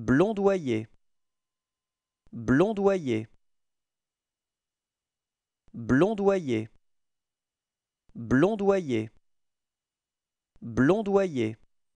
Blondoyer Blondoyer Blondoyer Blondoyer Blondoyer